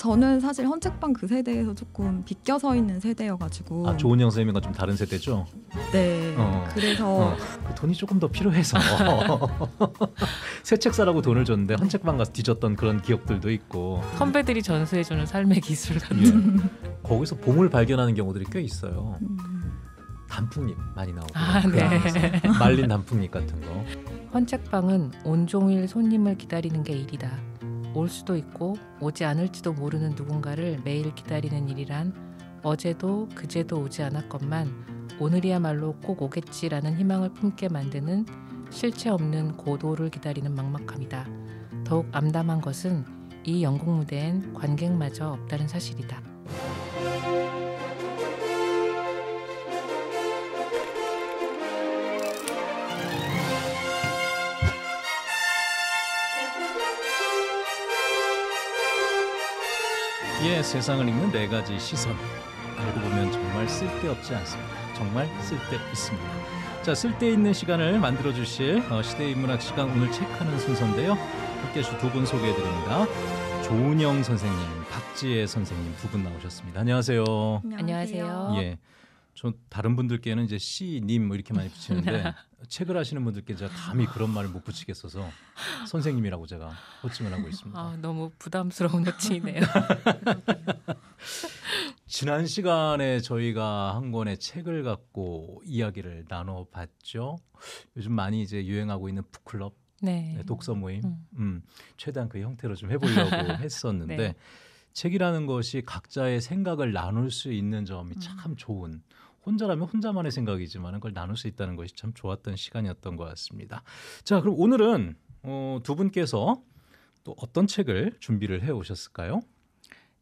저는 사실 헌책방 그 세대에서 조금 비껴서 있는 세대여가지고 아좋은형 선생님과 좀 다른 세대죠? 네 어. 그래서 어. 그 돈이 조금 더 필요해서 새책 사라고 돈을 줬는데 헌책방 가서 뒤졌던 그런 기억들도 있고 선배들이 전수해주는 삶의 기술 같은 예. 거기서 봄을 발견하는 경우들이 꽤 있어요 음. 단풍잎 많이 나오고 아, 네. 말린 단풍잎 같은 거 헌책방은 온종일 손님을 기다리는 게 일이다 올 수도 있고 오지 않을지도 모르는 누군가를 매일 기다리는 일이란 어제도 그제도 오지 않았건만 오늘이야말로 꼭 오겠지라는 희망을 품게 만드는 실체 없는 고도를 기다리는 막막함이다. 더욱 암담한 것은 이 영국 무대엔 관객마저 없다는 사실이다. 예, 세상을 읽는 네 가지 시선. 알고 보면 정말 쓸데없지 않습니다. 정말 쓸데 있습니다. 자, 쓸데있는 시간을 만들어 주실 어, 시대인 문학 시간 오늘 체크하는 순서인데요. 함께 주두분 소개해 드립니다. 조은영 선생님, 박지혜 선생님 두 분 나오셨습니다. 안녕하세요. 안녕하세요. 예. 전 다른 분들께는 이제 씨님 뭐 이렇게 많이 붙이는데 네. 책을 하시는 분들께 제가 감히 그런 말을 못 붙이겠어서 선생님이라고 제가 호칭을 하고 있습니다. 아, 너무 부담스러운 호칭이네요. 지난 시간에 저희가 한 권의 책을 갖고 이야기를 나눠봤죠. 요즘 많이 이제 유행하고 있는 북클럽, 네. 네, 독서 모임, 음. 음. 최대한 그 형태로 좀 해보려고 네. 했었는데. 네. 책이라는 것이 각자의 생각을 나눌 수 있는 점이 참 좋은 혼자라면 혼자만의 생각이지만 그걸 나눌 수 있다는 것이 참 좋았던 시간이었던 것 같습니다. 자, 그럼 오늘은 어, 두 분께서 또 어떤 책을 준비를 해 오셨을까요?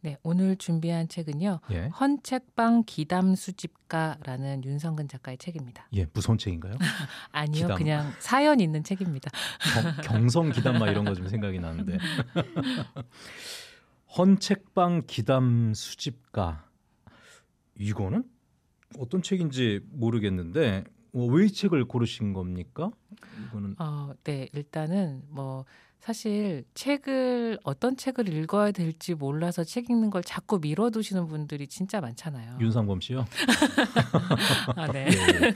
네, 오늘 준비한 책은요. 예. 헌책방 기담 수집가라는 윤성근 작가의 책입니다. 예, 무서운 책인가요? 아니요, 기담. 그냥 사연 있는 책입니다. 경, 성 기담 막 이런 거 좀 생각이 나는데. 헌책방 기담 수집가. 이거는 어떤 책인지 모르겠는데 뭐왜이 책을 고르신 겁니까? 이거는 어, 네 일단은 뭐 사실 책을 어떤 책을 읽어야 될지 몰라서 책 읽는 걸 자꾸 미뤄두시는 분들이 진짜 많잖아요. 윤상범 씨요? 아, 네. 예, 예,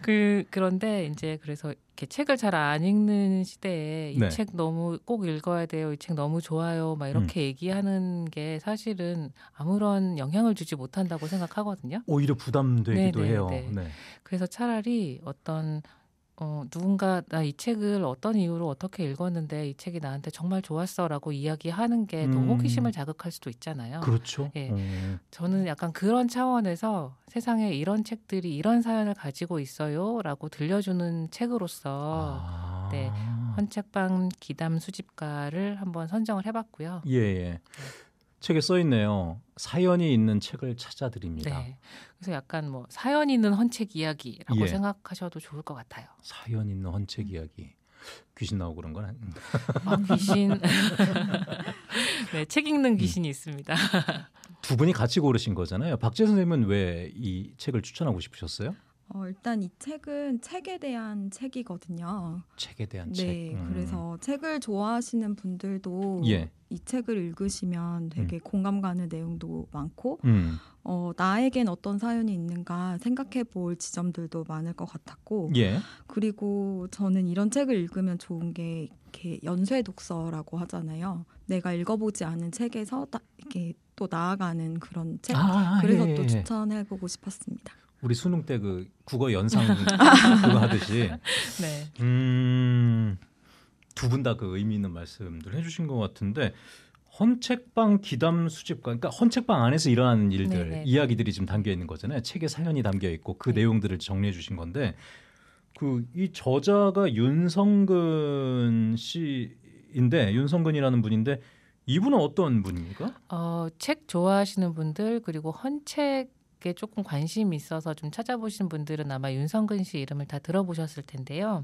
그 그런데 이제 그래서 이렇게 책을 잘 안 읽는 시대에 이책 네. 너무 꼭 읽어야 돼요. 이 책 너무 좋아요. 막 이렇게 음. 얘기하는 게 사실은 아무런 영향을 주지 못한다고 생각하거든요. 오히려 부담되기도 네네, 네, 해요. 네. 네. 그래서 차라리 어떤 어, 누군가 나 이 책을 어떤 이유로 어떻게 읽었는데 이 책이 나한테 정말 좋았어라고 이야기하는 게 너무 음. 호기심을 자극할 수도 있잖아요. 그렇죠. 예. 음. 저는 약간 그런 차원에서 세상에 이런 책들이 이런 사연을 가지고 있어요라고 들려주는 책으로서 아. 네. 헌책방 기담 수집가를 한번 선정을 해봤고요. 예. 예. 네. 책에 써 있네요. 사연이 있는 책을 찾아드립니다. 네. 그래서 약간 뭐 사연 있는 헌책 이야기라고 예. 생각하셔도 좋을 것 같아요. 사연 있는 헌책 음. 이야기. 귀신 나오고 그런 건 아닌가? 아, 귀신. 네, 책 읽는 귀신이 음. 있습니다. 두 분이 같이 고르신 거잖아요. 박재 선생님은 왜 이 책을 추천하고 싶으셨어요? 어, 일단 이 책은 책에 대한 책이거든요. 책에 대한 네, 책. 네, 음. 그래서 책을 좋아하시는 분들도 예. 이 책을 읽으시면 되게 음. 공감 가는 내용도 많고, 음. 어, 나에겐 어떤 사연이 있는가 생각해 볼 지점들도 많을 것 같았고, 예. 그리고 저는 이런 책을 읽으면 좋은 게 이렇게 연쇄 독서라고 하잖아요. 내가 읽어보지 않은 책에서 나, 이렇게 또 나아가는 그런 책. 아, 아 그래서 예, 또 예, 예. 추천해 보고 싶었습니다. 우리 수능 때 그 국어 연상 그거 하듯이 네. 음두 분 다 그 의미 있는 말씀들 해주신 것 같은데 헌책방 기담 수집 그러니까 헌책방 안에서 일어나는 일들 네네. 네, 네. 이야기들이 지금 담겨 있는 거잖아요 책에 사연이 담겨 있고 그 네. 내용들을 정리해 주신 건데 그 이 저자가 윤성근 씨인데 윤성근이라는 분인데 이분은 어떤 분입니까? 어, 책 좋아하시는 분들 그리고 헌책 밖에 조금 관심이 있어서 좀 찾아보신 분들은 아마 윤성근 씨 이름을 다 들어보셨을 텐데요.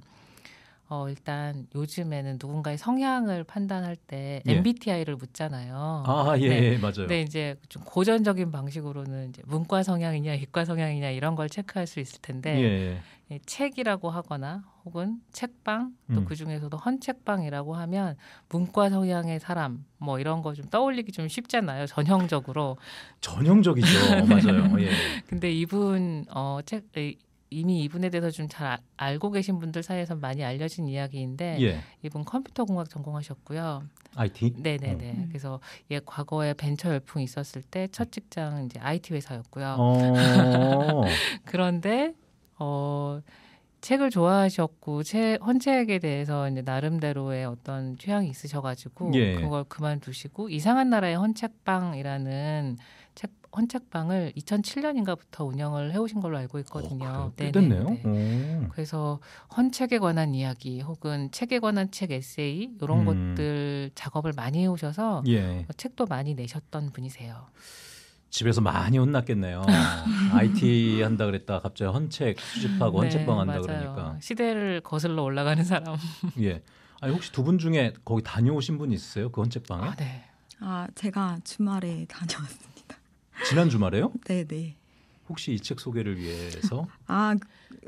어, 일단 요즘에는 누군가의 성향을 판단할 때 MBTI를 예. 묻잖아요. 아, 예, 네. 예, 맞아요. 근데 이제 좀 고전적인 방식으로는 이제 문과 성향이냐 이과 성향이냐 이런 걸 체크할 수 있을 텐데 예. 예. 책이라고 하거나 혹은 책방 또 음. 그중에서도 헌책방이라고 하면 문과 성향의 사람 뭐 이런 거 좀 떠올리기 좀 쉽잖아요. 전형적으로. 전형적이죠. 맞아요. 예. 근데 이분 어, 책 이미 이분에 대해서 좀잘 아, 알고 계신 분들 사이에서 많이 알려진 이야기인데 예. 이분 컴퓨터 공학 전공하셨고요. IT? 네네네. 어. 그래서 예 과거에 벤처 열풍이 있었을 때 첫 직장 이제 IT 회사였고요. 어. 그런데 어 책을 좋아하셨고 책 헌책에 대해서 이제 나름대로의 어떤 취향이 있으셔가지고 예. 그걸 그만두시고 이상한 나라의 헌책방이라는 헌책방을 2007년인가부터 운영을 해오신 걸로 알고 있거든요. 어, 됐네요. 그래서 헌책에 관한 이야기 혹은 책에 관한 책 에세이 이런 음. 것들 작업을 많이 해오셔서 예. 뭐 책도 많이 내셨던 분이세요. 집에서 많이 혼났겠네요. IT 한다 그랬다 갑자기 헌책 수집하고 네, 헌책방 한다 맞아요. 그러니까 시대를 거슬러 올라가는 사람. 예. 아니 혹시 두 분 중에 거기 다녀오신 분있으요그 헌책방에? 아, 네. 아, 제가 주말에 다녀왔습니다. 지난 주말에요? 네, 네. 혹시 이 책 소개를 위해서? 아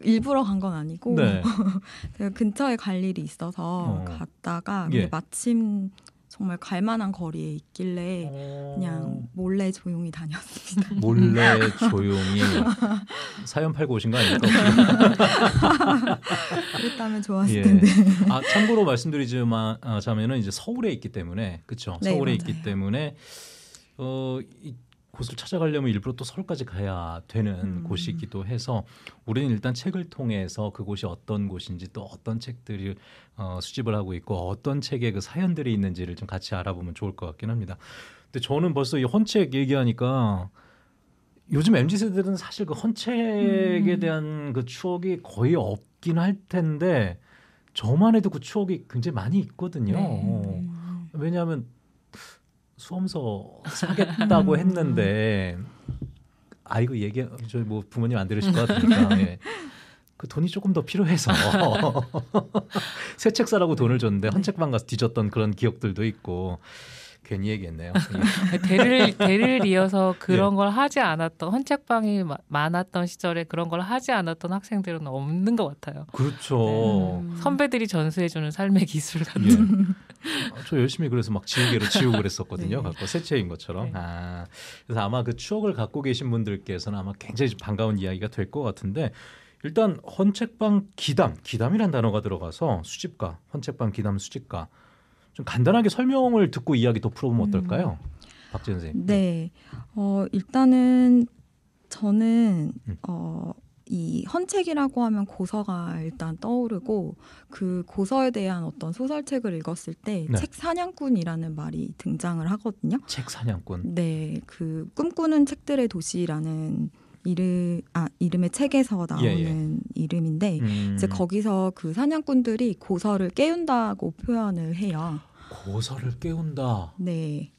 일부러 간 건 아니고 네. 제가 근처에 갈 일이 있어서 어. 갔다가 예. 마침 정말 갈만한 거리에 있길래 어. 그냥 몰래 조용히 다녔습니다. 몰래 조용히 사연 팔고 오신 거아닙까 네. 그랬다면 좋았을 예. 텐데. 아 참고로 말씀드리지만 아, 자면은 이제 서울에 있기 때문에 그렇죠. 네, 서울에 맞아요. 있기 때문에 어. 이, 곳을 찾아가려면 일부러 또 서울까지 가야 되는 음. 곳이기도 해서 우리는 일단 책을 통해서 그곳이 어떤 곳인지 또 어떤 책들이 어, 수집을 하고 있고 어떤 책에 그 사연들이 있는지를 좀 같이 알아보면 좋을 것 같긴 합니다. 근데 저는 벌써 이 헌책 얘기하니까 요즘 mz 세대들은 사실 그 헌책에 음. 대한 그 추억이 거의 없긴 할 텐데 저만 해도 그 추억이 굉장히 많이 있거든요. 네. 음. 왜냐하면 수험서 사겠다고 했는데 아 이거 얘기 저 뭐 부모님 안 들으실 것 같으니까 예. 그 돈이 조금 더 필요해서 새 책 사라고 돈을 줬는데 헌책방 가서 뒤졌던 그런 기억들도 있고 괜히 얘기했네요. 네, 대를 대를 이어서 그런 예. 걸 하지 않았던 헌책방이 많았던 시절에 그런 걸 하지 않았던 학생들은 없는 것 같아요. 그렇죠. 네. 음. 선배들이 전수해주는 삶의 기술 같은. 예. 아, 저 열심히 그래서 막 지우개로 지우고 랬었거든요 네. 갖고 새체인 것처럼. 네. 아, 그래서 아마 그 추억을 갖고 계신 분들께서는 아마 굉장히 반가운 이야기가 될 것 같은데 일단 헌책방 기담 기담이란 단어가 들어가서 수집가 헌책방 기담 수집가 좀 간단하게 설명을 듣고 이야기 더 풀어보면 음. 어떨까요? 박지현 선생님. 네. 어, 일단은 저는 음. 어, 이 헌책이라고 하면 고서가 일단 떠오르고 그 고서에 대한 어떤 소설책을 읽었을 때책 네. 사냥꾼이라는 말이 등장을 하거든요. 책 사냥꾼. 네, 그 꿈꾸는 책들의 도시라는 이름 아 이름의 책에서 나오는 예, 예. 이름인데 음. 이제 거기서 그 사냥꾼들이 고서를 깨운다고 표현을 해요. 고서를 깨운다. 네.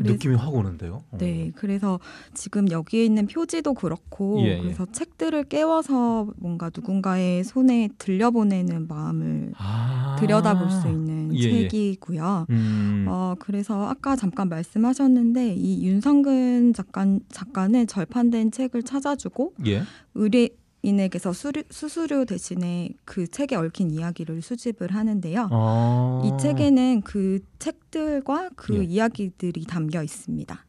그 그래서, 느낌이 확 오는데요. 어. 네, 그래서 지금 여기에 있는 표지도 그렇고 예, 예. 그래서 예. 책들을 깨워서 뭔가 누군가의 손에 들려보내는 마음을 아~ 들여다볼 수 있는 예, 예. 책이고요. 음. 어, 그래서 아까 잠깐 말씀하셨는데 이 윤성근 작가 작가는 절판된 책을 찾아주고 예. 의뢰 인에게서 수료, 수수료 대신에 그 책에 얽힌 이야기를 수집을 하는데요. 아~ 이 책에는 그 책들과 그 예. 이야기들이 담겨 있습니다.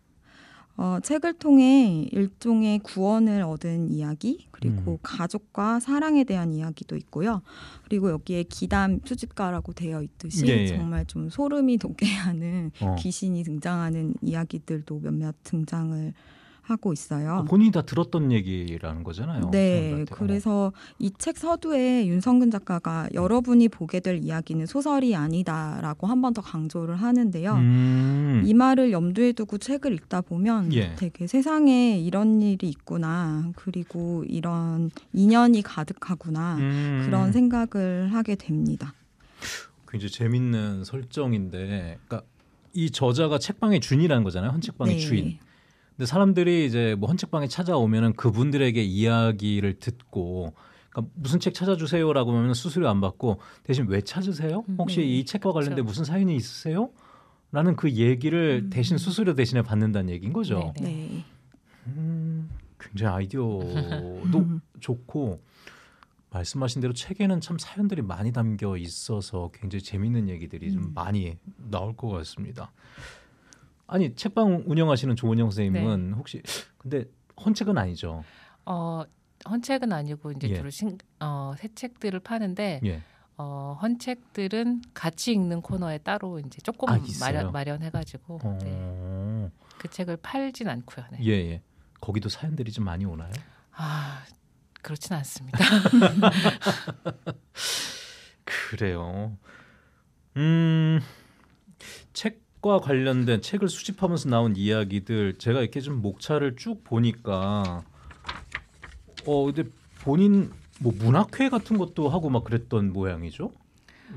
어, 책을 통해 일종의 구원을 얻은 이야기, 그리고 음. 가족과 사랑에 대한 이야기도 있고요. 그리고 여기에 기담 수집가라고 되어 있듯이 예, 예. 정말 좀 소름이 돋게 하는 어. 귀신이 등장하는 이야기들도 몇몇 등장을 하고 있어요. 그 본인이 다 들었던 얘기라는 거잖아요. 네. 그래서 이 책 서두에 윤성근 작가가 여러분이 보게 될 이야기는 소설이 아니다라고 한 번 더 강조를 하는데요. 음. 이 말을 염두에 두고 책을 읽다 보면 예. 되게 세상에 이런 일이 있구나. 그리고 이런 인연이 가득하구나. 음. 그런 생각을 하게 됩니다. 굉장히 재밌는 설정인데 그러니까 이 저자가 책방의 주인이라는 거잖아요. 헌책방의 네. 주인. 근데 사람들이 이제 뭐 헌책방에 찾아오면은 그분들에게 이야기를 듣고 그러니까 무슨 책 찾아주세요라고 하면 수수료 안 받고 대신 왜 찾으세요? 음, 혹시 네. 이 책과 관련된 그렇죠. 무슨 사연이 있으세요? 라는 그 얘기를 음. 대신 수수료 대신에 받는다는 얘기인 거죠. 네, 네. 네. 음, 굉장히 아이디어도 좋고 말씀하신 대로 책에는 참 사연들이 많이 담겨 있어서 굉장히 재밌는 얘기들이 좀 음. 많이 나올 것 같습니다. 아니 책방 운영하시는 조은영 선생님은 네. 혹시 근데 헌책은 아니죠? 어 헌책은 아니고 이제 예. 주로 신, 어, 새 책들을 파는데 예. 어, 헌책들은 같이 읽는 코너에 따로 이제 조금 아, 마련 마련해가지고 어... 네. 그 책을 팔진 않고요. 네. 예, 예. 거기도 사연들이 좀 많이 오나요? 아 그렇진 않습니다. 그래요. 음. 책과 관련된 책을 수집하면서 나온 이야기들 제가 이렇게 좀 목차를 쭉 보니까 어 근데 본인 뭐 문학회 같은 것도 하고 막 그랬던 모양이죠.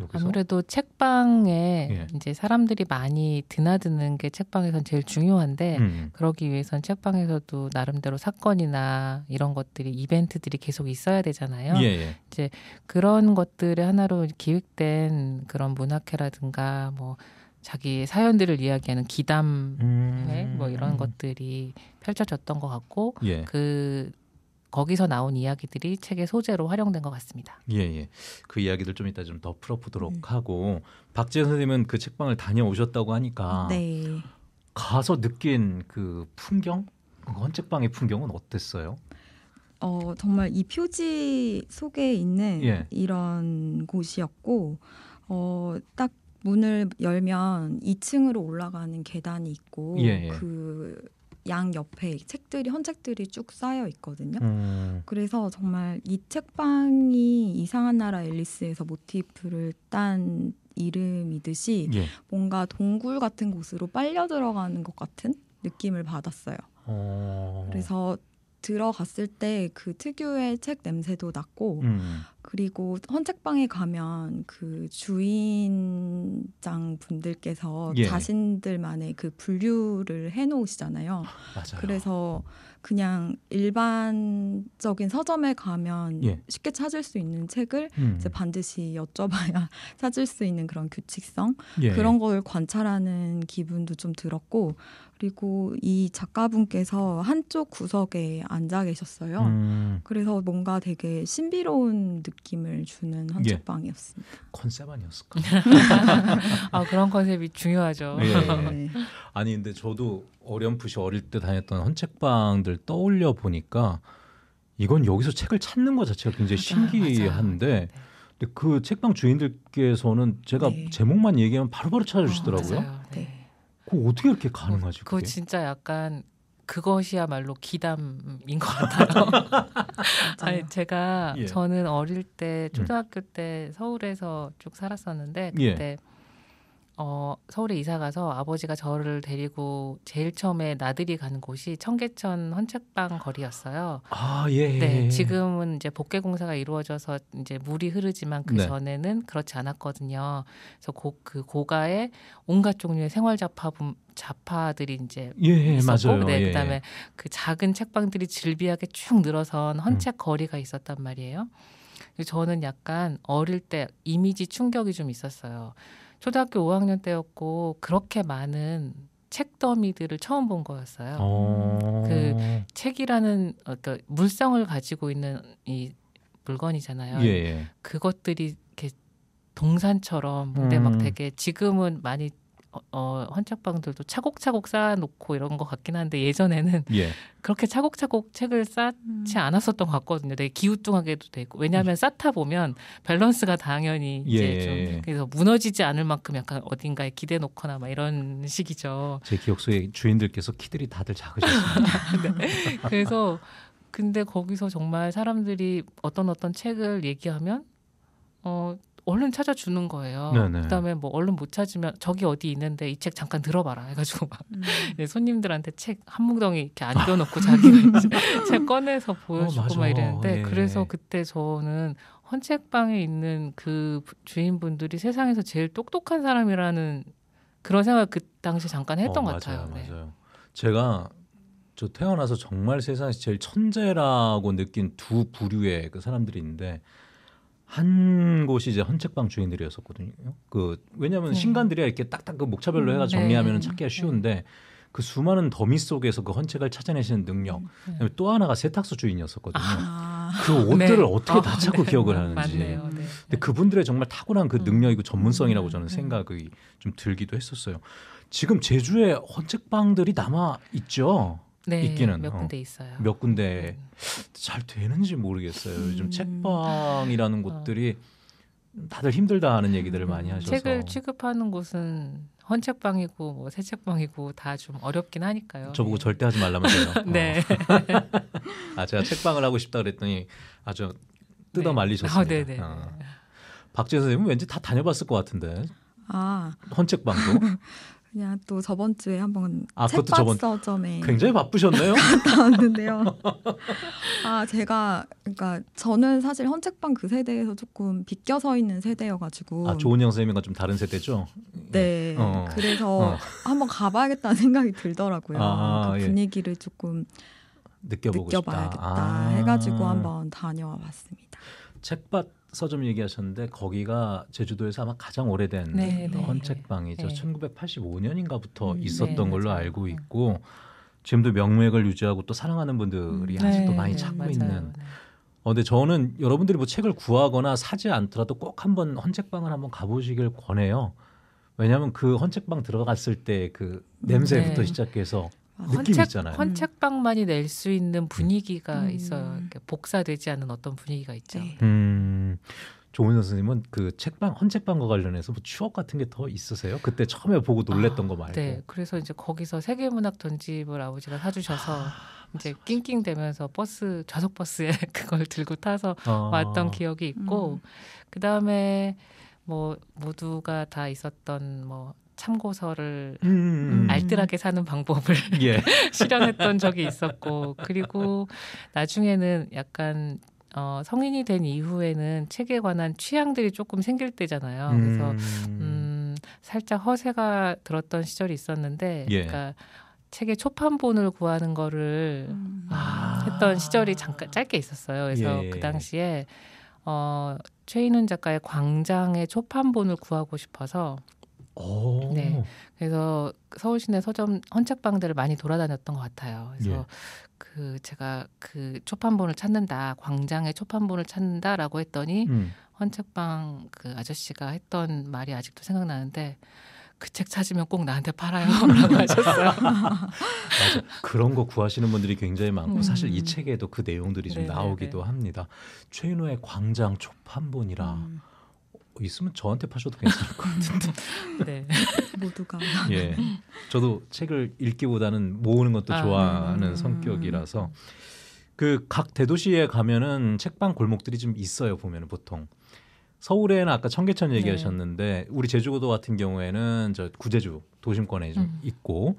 여기서? 아무래도 책방에 예. 이제 사람들이 많이 드나드는 게 책방에선 제일 중요한데 음. 그러기 위해선 책방에서도 나름대로 사건이나 이런 것들이 이벤트들이 계속 있어야 되잖아요. 예예. 예. 이제 그런 것들의 하나로 기획된 그런 문학회라든가 뭐 자기 사연들을 이야기하는 기담회 음. 뭐 이런 것들이 펼쳐졌던 것 같고 예. 그 거기서 나온 이야기들이 책의 소재로 활용된 것 같습니다. 예, 예. 그 이야기들 좀 이따 좀더 풀어보도록 음. 하고 박지현 선생님은 그 책방을 다녀오셨다고 하니까 네. 가서 느낀 그 풍경, 그 헌책방의 풍경은 어땠어요? 어 정말 이 표지 속에 있는 예. 이런 곳이었고 어딱 문을 열면 2층으로 올라가는 계단이 있고 예, 예. 그양 옆에 책들이 헌책들이 쭉 쌓여 있거든요. 음. 그래서 정말 이 책방이 이상한 나라 앨리스에서 모티프를 딴 이름이듯이 예. 뭔가 동굴 같은 곳으로 빨려 들어가는 것 같은 느낌을 받았어요. 어... 그래서 들어갔을 때 그 특유의 책 냄새도 났고 음. 그리고 헌책방에 가면 그 주인장 분들께서 예. 자신들만의 그 분류를 해놓으시잖아요. 맞아요. 그래서 그냥 일반적인 서점에 가면 예. 쉽게 찾을 수 있는 책을 음. 이제 반드시 여쭤봐야 찾을 수 있는 그런 규칙성 예. 그런 걸 관찰하는 기분도 좀 들었고 그리고 이 작가분께서 한쪽 구석에 앉아 계셨어요. 음. 그래서 뭔가 되게 신비로운 느낌을 주는 예. 한쪽 방이었습니다. 컨셉 아니었을까? 아 그런 컨셉이 중요하죠. 예. 네. 아니 근데 저도 어렴풋이 어릴 때 다녔던 헌책방들 떠올려 보니까 이건 여기서 책을 찾는 것 자체가 굉장히 아, 신기한데. 맞아, 맞 네. 근데 그 책방 주인들께서는 제가 네. 제목만 얘기하면 바로바로 바로 아, 찾아주시더라고요. 어, 네. 그 어떻게 이렇게 가능하지? 그거 그게? 진짜 약간 그것이야말로 기담인 것 같아요. 아니 제가 예. 저는 어릴 때 음. 초등학교 음. 때 서울에서 쭉 살았었는데 예. 그때 예. 어, 서울에 이사 가서 아버지가 저를 데리고 제일 처음에 나들이 간 곳이 청계천 헌책방 거리였어요. 아, 예. 예. 네, 예. 지금은 이제 복개 공사가 이루어져서 이제 물이 흐르지만 그 네. 전에는 네. 그렇지 않았거든요. 그래서 고, 그 고가에 온갖 종류의 생활 잡화품 자파들이 이제 예, 예 있 맞아요. 네, 예. 그다음에 예. 그 작은 책방들이 질비하게 쭉 늘어선 음. 헌책 음. 거리가 있었단 말이에요. 저는 약간 어릴 때 이미지 충격이 좀 있었어요. 초등학교 5학년 때였고 그렇게 많은 책 더미들을 처음 본 거였어요. 오. 어. 그 책이라는 어떤 그러니까 물성을 가지고 있는 이 물건이잖아요. 예, 예. 그것들이 이렇게 동산처럼 근데 네, 음. 막 되게 지금은 많이 어, 어, 환책방들도 차곡차곡 쌓아놓고 이런 것 같긴 한데 예전에는 예. 그렇게 차곡차곡 책을 쌓지 음. 않았었던 것 같거든요. 되게 기우뚱하게도 되고 왜냐하면 음. 쌓다 보면 밸런스가 당연히 이제 예. 좀 그래서 무너지지 않을 만큼 약간 어딘가에 기대 놓거나 막 이런 식이죠. 제 기억 속에 주인들께서 키들이 다들 작으셨습니다. 네. 그래서 근데 거기서 정말 사람들이 어떤 어떤 책을 얘기하면 어 얼른 찾아주는 거예요. 네네. 그다음에 뭐 얼른 못 찾으면 저기 어디 있는데 이 책 잠깐 들어봐라 해가지고 막 음. 손님들한테 책한 뭉덩이 이렇게 안겨놓고 자기가 책 꺼내서 보여주고 어, 막 이랬는데 예. 그래서 그때 저는 헌책방에 있는 그 주인분들이 세상에서 제일 똑똑한 사람이라는 그런 생각 그 당시 잠깐 했던 어, 것 같아요. 맞아요. 네. 맞아요. 제가 저 태어나서 정말 세상에서 제일 천재라고 느낀 두 부류의 그 사람들이 있는데 한 곳이 이제 헌책방 주인들이었었거든요. 그 왜냐하면 네. 신간들이 이렇게 딱딱 그 목차별로 음, 해가 네. 정리하면 네. 찾기가 쉬운데 그 수많은 더미 속에서 그 헌책을 찾아내시는 능력. 음, 네. 또 하나가 세탁소 주인이었었거든요. 아~ 그 옷들을 네. 어떻게 다 찾고 아, 네. 기억을 하는지. 맞네요. 네. 근데 그분들의 정말 탁월한 그 음. 능력이고 전문성이라고 저는 네. 생각이 좀 들기도 했었어요. 지금 제주에 헌책방들이 남아 있죠. 네, 있기는 몇 어, 군데 있어요. 몇 군데 음. 잘 되는지 모르겠어요. 음. 요즘 책방이라는 어. 곳들이 다들 힘들다 하는 얘기들을 많이 음. 하셔서 책을 취급하는 곳은 헌책방이고 뭐 새책방이고 다 좀 어렵긴 하니까요. 저보고 네. 절대 하지 말라면서요. 네. 어. 아 제가 책방을 하고 싶다 그랬더니 아주 뜯어 네. 말리셨습니다. 어, 네. 네네. 박지혜 선생님은 왠지 다 다녀봤을 것 같은데. 아. 헌책방도. 그냥 또 저번 주에 한번 아, 그것도 저번 점에 굉장히 바쁘셨네요. 갔다 왔는데요. 아 제가 그러니까 저는 사실 헌책방 그 세대에서 조금 비껴서 있는 세대여가지고 아좋은영 선생님과 좀 다른 세대죠. 네. 네. 어. 그래서 어. 한번 가봐야겠다는 생각이 들더라고요. 아, 그 예. 분위기를 예. 조금 느껴보고 느껴봐야겠다 아. 해가지고 한번 다녀와 봤습니다. 책밭 서점 얘기하셨는데 거기가 제주도에서 아마 가장 오래된 네, 네, 헌책방이죠. 네. 1985년인가부터 음, 있었던 네, 걸로 알고 네. 있고 지금도 명맥을 유지하고 또 사랑하는 분들이 음, 아직도 네, 많이 찾고 맞아요. 있는. 어, 근데 저는 여러분들이 뭐 책을 구하거나 사지 않더라도 꼭 한번 헌책방을 한번 가보시길 권해요. 왜냐하면 그 헌책방 들어갔을 때 그 냄새부터 시작해서 헌책, 있잖아요. 헌책방만이 낼 수 있는 분위기가 음. 음. 있어요. 복사되지 않은 어떤 분위기가 있죠. 네. 음. 조문 선생님은 그 책방 헌책방과 관련해서 뭐 추억 같은 게 더 있으세요? 그때 처음에 보고 놀랬던 아, 거 말고. 아, 네. 그래서 이제 거기서 세계문학 전집을 아버지가 사주셔서 아, 이제 맞아, 낑낑대면서 버스 좌석 버스에 그걸 들고 타서 아. 왔던 기억이 있고 음. 그 다음에 뭐 모두가 다 있었던 뭐 참고서를 음. 알뜰하게 사는 방법을 예. 실현했던 적이 있었고 그리고 나중에는 약간 어, 성인이 된 이후에는 책에 관한 취향들이 조금 생길 때잖아요. 그래서 음, 음 살짝 허세가 들었던 시절이 있었는데, 예. 그러니까 책의 초판본을 구하는 거를 음. 어, 아. 했던 시절이 잠깐 짧게 있었어요. 그래서 예. 그 당시에 어, 최인훈 작가의 광장의 초판본을 구하고 싶어서 오. 네. 그래서 서울 시내 서점 헌책방들을 많이 돌아다녔던 것 같아요. 그래서 예. 그 제가 그 초판본을 찾는다, 광장에 초판본을 찾는다라고 했더니 음. 헌책방 그 아저씨가 했던 말이 아직도 생각나는데 그 책 찾으면 꼭 나한테 팔아요라고 하셨어요. 그런 거 구하시는 분들이 굉장히 많고 음. 사실 이 책에도 그 내용들이 좀 네네네. 네, 나오기도 네. 합니다. 최인호의 광장 초판본이라. 음. 있으면 저한테 파셔도 괜찮을 것 같은데. 네. 모두가. 예. 저도 책을 읽기보다는 모으는 것도 아, 좋아하는 음. 성격이라서 그 각 대도시에 가면은 책방 골목들이 좀 있어요 보면은 보통. 서울에는 아까 청계천 네. 얘기하셨는데 네. 우리 제주도 같은 경우에는 저 구제주 도심권에 좀 음. 있고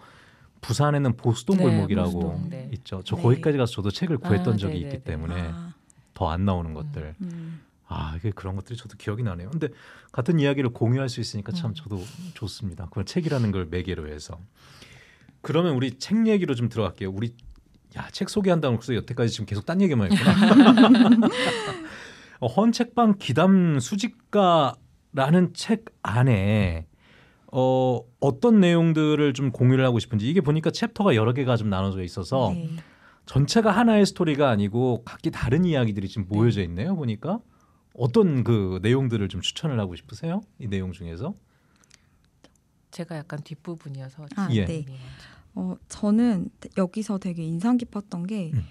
부산에는 보수동 네, 골목이라고 보수동, 네. 있죠. 저 네. 거기까지 가서 저도 책을 구했던 아, 적이 있기 때문에 아. 더안 나오는 음. 것들. 음. 아 이게 그런 것들이 저도 기억이 나네요. 근데 같은 이야기를 공유할 수 있으니까 참 음. 저도 좋습니다. 그걸 책이라는 걸 매개로 해서 그러면 우리 책 얘기로 좀 들어갈게요. 우리 야 책 소개한다고 해서 여태까지 지금 계속 딴 얘기만 했구나. 어, 헌책방 기담 수집가라는 책 안에 어, 어떤 내용들을 좀 공유를 하고 싶은지 이게 보니까 챕터가 여러 개가 좀 나눠져 있어서 네. 전체가 하나의 스토리가 아니고 각기 다른 이야기들이 지금 모여져 네. 있네요 보니까 어떤 그 내용들을 좀 추천을 하고 싶으세요? 이 내용 중에서 제가 약간 뒷부분이어서 아, 예. 네. 어, 저는 여기서 되게 인상 깊었던 게 음.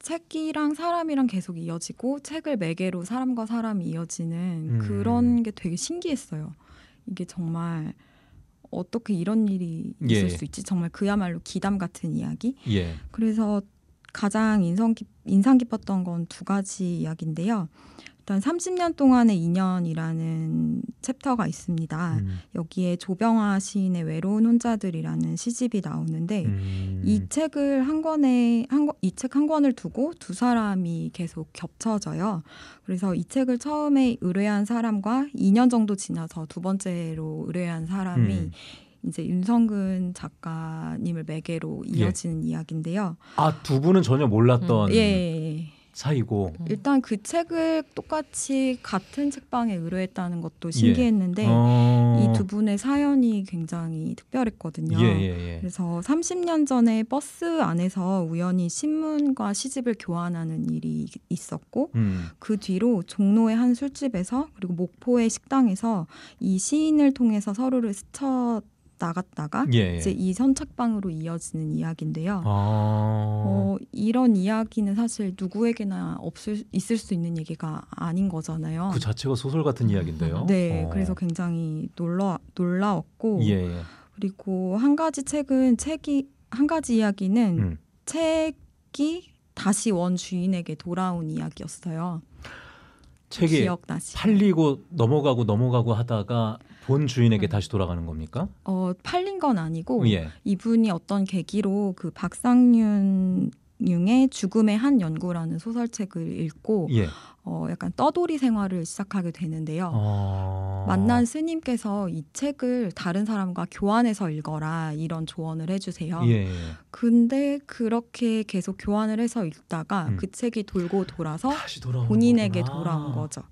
책이랑 사람이랑 계속 이어지고 책을 매개로 사람과 사람이 이어지는 음. 그런 게 되게 신기했어요. 이게 정말 어떻게 이런 일이 있을 예. 수 있지? 정말 그야말로 기담 같은 이야기. 예. 그래서 가장 인상, 깊, 인상 깊었던 건 두 가지 이야기인데요. 일단 30년 동안의 인연이라는 챕터가 있습니다. 음. 여기에 조병화 시인의 외로운 혼자들이라는 시집이 나오는데 음. 이 책을 한 권에 이책 한 권을 두고 두 사람이 계속 겹쳐져요. 그래서 이 책을 처음에 의뢰한 사람과 2년 정도 지나서 두 번째로 의뢰한 사람이 음. 이제 윤성근 작가님을 매개로 이어지는 예. 이야기인데요. 아두 분은 전혀 몰랐던. 음, 예. 예, 예. 사이고 음. 일단 그 책을 똑같이 같은 책방에 의뢰했다는 것도 예. 신기했는데 예. 어... 이두 분의 사연이 굉장히 특별했거든요. 예, 예, 예. 그래서 30년 전에 버스 안에서 우연히 신문과 시집을 교환하는 일이 있었고 음. 그 뒤로 종로의 한 술집에서 그리고 목포의 식당에서 이 시인을 통해서 서로를 스쳐 나갔다가 예, 예. 이제 이 선착방으로 이어지는 이야기인데요. 아... 어, 이런 이야기는 사실 누구에게나 없을 있을 수 있는 얘기가 아닌 거잖아요. 그 자체가 소설 같은 이야기인데요. 네, 어. 그래서 굉장히 놀라 놀라웠고 예, 예. 그리고 한 가지 책은 책이 한 가지 이야기는 음. 책이 다시 원 주인에게 돌아온 이야기였어요. 책이 기억나시죠? 팔리고 넘어가고 넘어가고 하다가 본 주인에게 음. 다시 돌아가는 겁니까? 어, 팔린 건 아니고 예. 이분이 어떤 계기로 그 박상윤 박융의 죽음의 한 연구라는 소설책을 읽고 예. 어, 약간 떠돌이 생활을 시작하게 되는데요. 어... 만난 스님께서 이 책을 다른 사람과 교환해서 읽어라 이런 조언을 해주세요. 예. 예. 근데 그렇게 계속 교환을 해서 읽다가 음. 그 책이 돌고 돌아서 본인에게 거구나. 돌아온 거죠.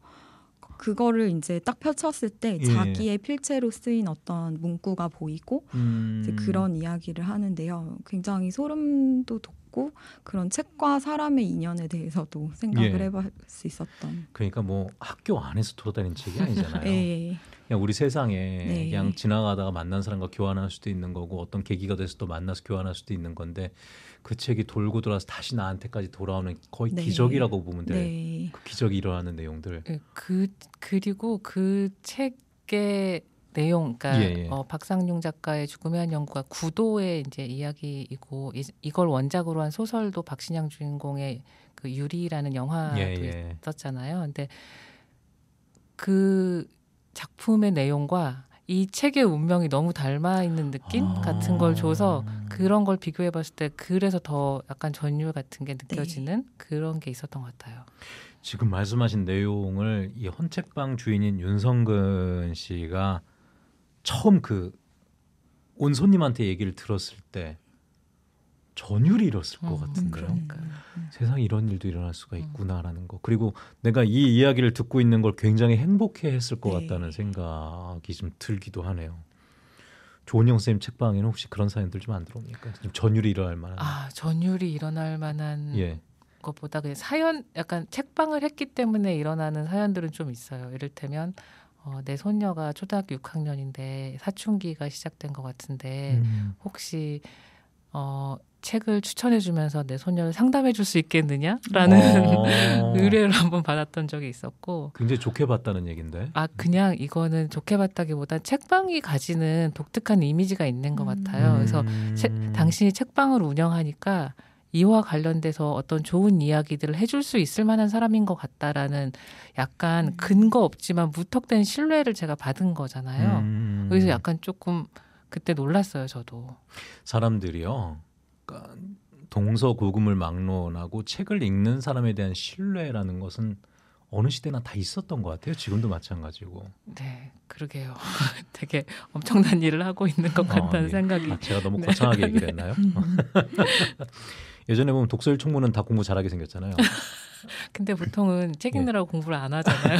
그거를 이제 딱 펼쳤을 때 예. 자기의 필체로 쓰인 어떤 문구가 보이고 음. 그런 이야기를 하는데요. 굉장히 소름도 돋고 그런 책과 사람의 인연에 대해서도 생각을 예. 해볼 수 있었던. 그러니까 뭐 학교 안에서 돌아다니는 책이 아니잖아요. 예. 그냥 우리 세상에 네. 그냥 지나가다가 만난 사람과 교환할 수도 있는 거고 어떤 계기가 돼서 또 만나서 교환할 수도 있는 건데 그 책이 돌고 돌아서 다시 나한테까지 돌아오는 거의 네. 기적이라고 보면 돼. 네. 그 기적이 일어나는 내용들. 예, 그 그리고 그 책의 내용, 그러니까 예, 예. 어, 박상용 작가의 죽음의 한 연구가 구도의 이제 이야기이고 이, 걸 원작으로 한 소설도 박신양 주인공의 그 유리라는 영화도 예, 예. 있었잖아요. 근데 그 작품의 내용과 이 책의 운명이 너무 닮아 있는 느낌 아~ 같은 걸 줘서 그런 걸 비교해 봤을 때 그래서 더 약간 전율 같은 게 느껴지는 네. 그런 게 있었던 것 같아요. 지금 말씀하신 내용을 이 헌책방 주인인 윤성근 씨가 처음 그 온 손님한테 얘기를 들었을 때 전율이 일었을 것 어, 같은데요. 그러 네. 세상 이런 일도 일어날 수가 있구나라는 거. 그리고 내가 이 이야기를 듣고 있는 걸 굉장히 행복해 했을 것 네. 같다는 생각이 좀 들기도 하네요. 조은영 선생님 책방에는 혹시 그런 사연들 좀 안 들어옵니까? 좀 전율이 일어날 만한. 아, 전율이 일어날 만한 예. 것보다 그냥 사연 약간 책방을 했기 때문에 일어나는 사연들은 좀 있어요. 이를테면 어, 내 손녀가 초등학교 6학년인데 사춘기가 시작된 것 같은데 음. 혹시 어, 책을 추천해주면서 내 소녀를 상담해줄 수 있겠느냐라는 어. 의뢰를 한번 받았던 적이 있었고 굉장히 좋게 봤다는 얘긴데 아 그냥 이거는 좋게 봤다기보다 책방이 가지는 독특한 이미지가 있는 것 같아요. 음. 그래서 채, 당신이 책방을 운영하니까 이와 관련돼서 어떤 좋은 이야기들을 해줄 수 있을 만한 사람인 것 같다라는 약간 음. 근거 없지만 무턱대는 신뢰를 제가 받은 거잖아요. 음. 그래서 약간 조금 그때 놀랐어요, 저도. 사람들이요. 약간 동서 고금을 막론하고 책을 읽는 사람에 대한 신뢰라는 것은 어느 시대나 다 있었던 것 같아요. 지금도 마찬가지고. 네, 그러게요. 되게 엄청난 일을 하고 있는 것 어, 같다는 어, 네. 생각이. 아, 제가 너무 네. 거창하게 네. 얘기를 했나요? 음. 예전에 보면 독서일 총무는 다 공부 잘하게 생겼잖아요. 근데 보통은 책 읽느라고 네. 공부를 안 하잖아요.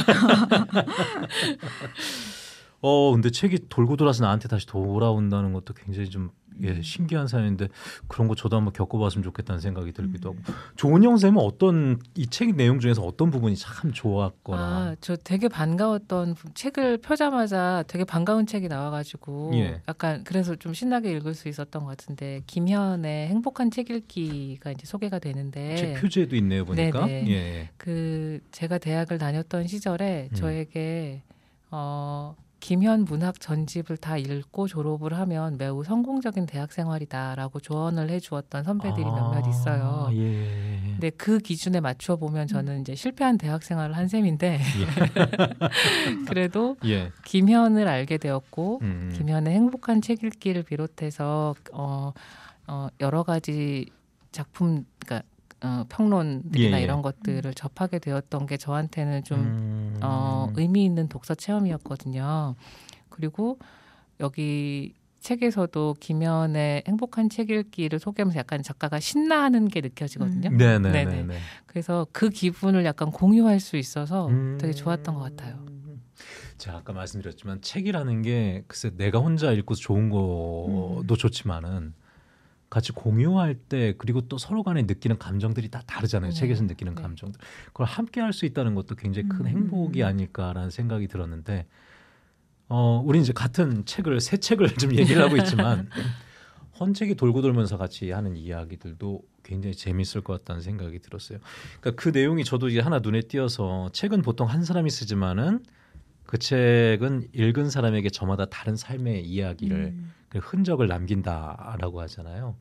어 근데 책이 돌고 돌아서 나한테 다시 돌아온다는 것도 굉장히 좀 예, 음. 신기한 사연인데 그런 거 저도 한번 겪어봤으면 좋겠다는 생각이 들기도 음. 하고 조은영 쌤은 어떤 이 책 내용 중에서 어떤 부분이 참 좋았거나 아, 저 되게 반가웠던 책을 펴자마자 되게 반가운 책이 나와가지고 예. 약간 그래서 좀 신나게 읽을 수 있었던 것 같은데 김현의 행복한 책 읽기가 이제 소개가 되는데 책 표지에도 있네요 보니까 예, 예. 그 제가 대학을 다녔던 시절에 음. 저에게 어 김현 문학 전집을 다 읽고 졸업을 하면 매우 성공적인 대학 생활이다라고 조언을 해주었던 선배들이 아, 몇몇 있어요. 아, 예. 근데 그 기준에 맞춰 보면 저는 이제 실패한 대학 생활을 한 셈인데 예. 그래도 예. 김현을 알게 되었고 음. 김현의 행복한 책 읽기를 비롯해서 어, 어 여러 가지 작품 어, 평론들이나 예, 예, 이런 것들을 접하게 되었던 게 저한테는 좀 음... 어, 의미 있는 독서 체험이었거든요. 그리고 여기 책에서도 김연의 행복한 책 읽기를 소개하면서 약간 작가가 신나는게 느껴지거든요. 음. 네네, 네, 네, 네네. 네 그래서 그 기분을 약간 공유할 수 있어서 음. 되게 좋았던 것 같아요. 제가 아까 말씀드렸지만 책이라는 게 글쎄 내가 혼자 읽고 좋은 거도 음. 좋지만은 같이 공유할 때 그리고 또 서로 간에 느끼는 감정들이 다 다르잖아요. 네. 책에서 느끼는 네. 감정들. 그걸 함께 할 수 있다는 것도 굉장히 큰 음. 행복이 아닐까라는 생각이 들었는데 어, 우리 이제 같은 책을 새 책을 좀 얘기를 하고 있지만 헌책이 돌고 돌면서 같이 하는 이야기들도 굉장히 재미있을 것 같다는 생각이 들었어요. 그러니까 그 내용이 저도 이제 하나 눈에 띄어서 책은 보통 한 사람이 쓰지만은 그 책은 읽은 사람에게 저마다 다른 삶의 이야기를 음. 그 흔적을 남긴다라고 하잖아요.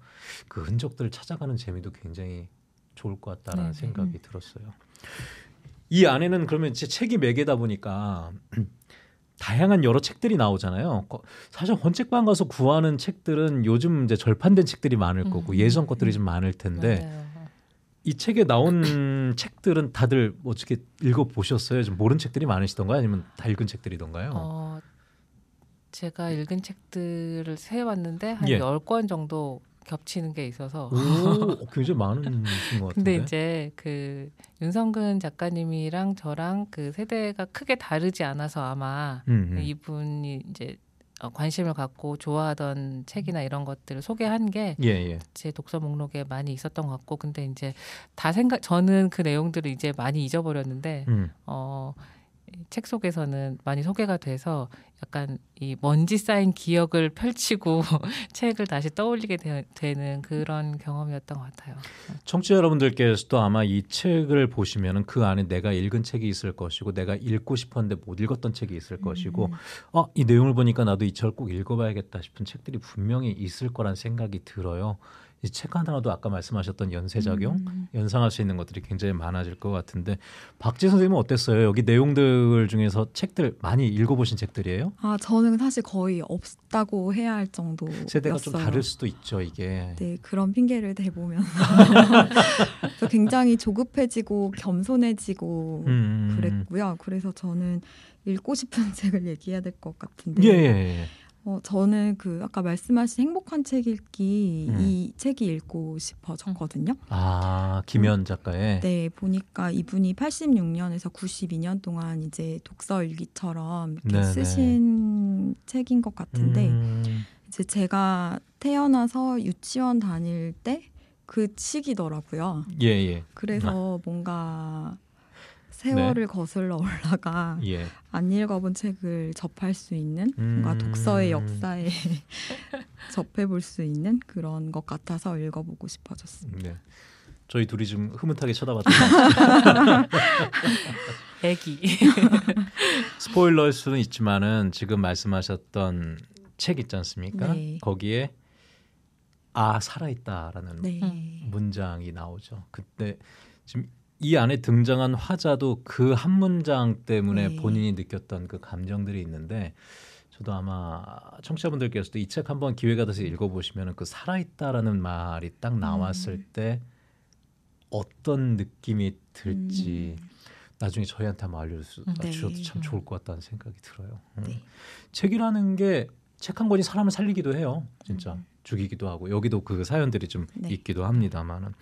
그 흔적들을 찾아가는 재미도 굉장히 좋을 것 같다라는 네. 네. 생각이 음. 들었어요. 이 안에는 그러면 제 책이 매개다 보니까 다양한 여러 책들이 나오잖아요. 사실 헌책방 가서 구하는 책들은 요즘 이제 절판된 책들이 많을 음, 거고 음. 예전 것들이 좀 많을 텐데 맞아요. 이 책에 나온 책들은 다들 어떻게 읽어 보셨어요? 좀모르는 책들이 많으시던가요? 아니면 다 읽은 책들이던가요? 어, 제가 읽은 책들을 세봤는데 한 예. 10권 정도 겹치는 게 있어서 오, 어, 굉장히 많은 것 같은데. 근데 이제 그 윤성근 작가님이랑 저랑 그 세대가 크게 다르지 않아서 아마 음, 음. 이분이 이제 어, 관심을 갖고 좋아하던 책이나 이런 것들을 소개한 게제 예, 예. 독서 목록에 많이 있었던 것 같고 근데 이제 다 생각 저는 그 내용들을 이제 많이 잊어버렸는데 음. 어책 속에서는 많이 소개가 돼서 약간 이 먼지 쌓인 기억을 펼치고 책을 다시 떠올리게 되, 는 그런 경험이었던 것 같아요. 청취자 여러분들께서도 아마 이 책을 보시면 그 안에 내가 읽은 책이 있을 것이고 내가 읽고 싶었는데 못 읽었던 책이 있을 음. 것이고 어, 이 내용을 보니까 나도 이절꼭 읽어봐야겠다 싶은 책들이 분명히 있을 거란 생각이 들어요. 이책 하나라도 아까 말씀하셨던 연쇄작용, 음. 연상할 수 있는 것들이 굉장히 많아질 것 같은데 박지 선생님은 어땠어요? 여기 내용들 중에서 책들 많이 읽어보신 책들이에요? 아 저는 사실 거의 없다고 해야 할 정도. 세대가 좀 다를 수도 있죠 이게. 네 그런 핑계를 대보면 굉장히 조급해지고 겸손해지고 음, 음, 음. 그랬고요. 그래서 저는 읽고 싶은 책을 얘기해야 될 것 같은데. 예. 예, 예. 예. 어, 저는 그 아까 말씀하신 행복한 책 읽기 음. 이 책이 읽고 싶어졌거든요. 아 김현 작가의. 네 보니까 이분이 86년에서 92년 동안 이제 독서 일기처럼 이렇게 쓰신 책인 것 같은데 음. 이제 제가 태어나서 유치원 다닐 때 그 시기더라고요. 예예. 예. 그래서 아. 뭔가 세월을 네. 거슬러 올라가 예. 안 읽어본 책을 접할 수 있는 음... 뭔가 독서의 역사에 접해볼 수 있는 그런 것 같아서 읽어보고 싶어졌습니다. 네. 저희 둘이 좀 흐뭇하게 쳐다봤던 애기 스포일러일 수는 있지만은 지금 말씀하셨던 책 있지 않습니까? 네. 거기에 아 살아있다라는 네. 문장이 나오죠. 그때 지금 이 안에 등장한 화자도 그 한 문장 때문에 네. 본인이 느꼈던 그 감정들이 있는데 저도 아마 청취자분들께서도 이 책 한번 기회가 돼서 읽어보시면 그 살아있다라는 말이 딱 나왔을 음. 때 어떤 느낌이 들지 음. 나중에 저희한테 한번 알려주셔도 아, 네. 참 좋을 것 같다는 생각이 들어요. 음. 네. 책이라는 게 책 한 권이 사람을 살리기도 해요. 진짜 음. 죽이기도 하고 여기도 그 사연들이 좀 네. 있기도 합니다만은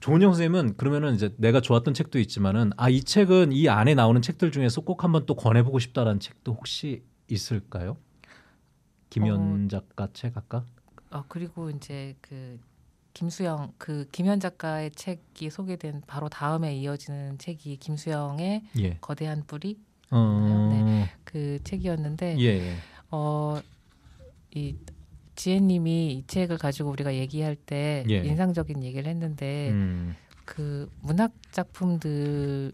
조은영 선생님은 그러면은 이제 내가 좋았던 책도 있지만은 아 이 책은 이 안에 나오는 책들 중에서 꼭 한번 또 권해보고 싶다라는 책도 혹시 있을까요? 김현 어... 작가 책 아까? 아 그리고 이제 그 김수영 그 김현 작가의 책이 소개된 바로 다음에 이어지는 책이 김수영의 예. 거대한 뿌리 어... 네, 그 책이었는데 예. 예. 어이 지혜님이 이 책을 가지고 우리가 얘기할 때 예. 인상적인 얘기를 했는데 음. 그 문학 작품들이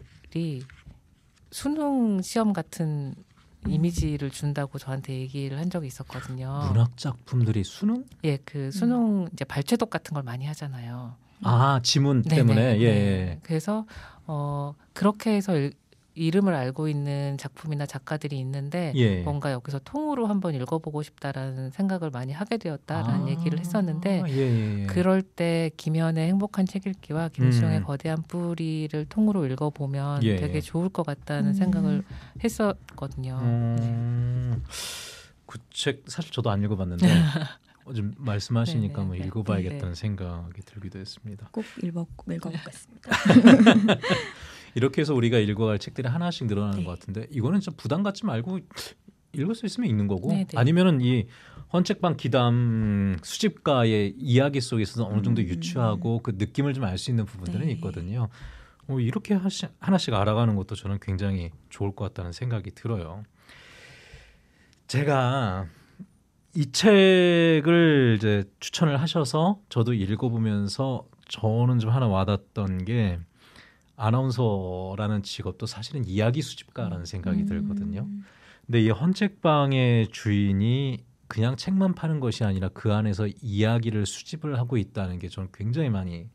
수능 시험 같은 이미지를 준다고 저한테 얘기를 한 적이 있었거든요. 문학 작품들이 수능? 예, 그 수능 음. 이제 발췌독 같은 걸 많이 하잖아요. 아, 지문 때문에. 예. 네. 그래서 어 그렇게 해서 이름을 알고 있는 작품이나 작가들이 있는데 예. 뭔가 여기서 통으로 한번 읽어보고 싶다라는 생각을 많이 하게 되었다라는 아~ 얘기를 했었는데 예예. 예, 예. 그럴 때 김현의 행복한 책 읽기와 김수영의 음. 거대한 뿌리를 통으로 읽어보면 예. 되게 좋을 것 같다는 음. 생각을 했었거든요. 음. 그책 사실 저도 안 읽어봤는데 좀 말씀하시니까 네네, 뭐 네, 네. 읽어봐야겠다는 네네. 생각이 들기도 했습니다. 꼭 읽어 읽어보겠습니다. 이렇게 해서 우리가 읽어갈 책들이 하나씩 늘어나는 네. 것 같은데 이거는 진 부담 갖지 말고 읽을 수 있으면 읽는 거고 네네. 네. 아니면은 이 헌책방 기담 수집가의 이야기 속에서 어느 정도 음. 유추하고 그 느낌을 좀 알 수 있는 부분들은 네. 있거든요. 뭐 이렇게 하시, 하나씩 알아가는 것도 저는 굉장히 좋을 것 같다는 생각이 들어요. 제가 이 책을 이제 추천을 하셔서 저도 읽어보면서 저는 좀 하나 와닿던게 아나운서라는 직업도 사실은 이야기 수집가라는 음. 생각이 음. 들거든요. 근데 이 헌책방의 주인이 그냥 책만 파는 것이 아니라 그 안에서 이야기를 수집을 하고 있다는 게 저는 굉장히 많이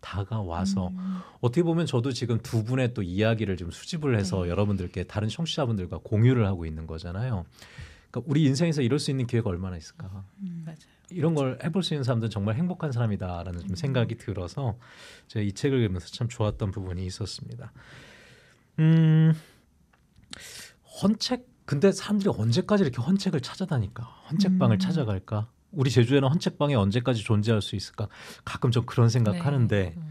다가와서 음. 어떻게 보면 저도 지금 두 분의 또 이야기를 좀 수집을 해서 네. 여러분들께 다른 청취자분들과 공유를 하고 있는 거잖아요. 그러니까 우리 인생에서 이럴 수 있는 기회가 얼마나 있을까? 음, 맞아요. 이런 걸 해볼 수 있는 사람들은 정말 행복한 사람이다라는 좀 생각이 음. 들어서 제가 이 책을 읽으면서 참 좋았던 부분이 있었습니다. 음, 헌책 근데 사람들이 언제까지 이렇게 헌책을 찾아다니까? 헌책방을 음. 찾아갈까? 우리 제주에는 헌책방이 언제까지 존재할 수 있을까? 가끔 좀 그런 생각하는데 네. 음.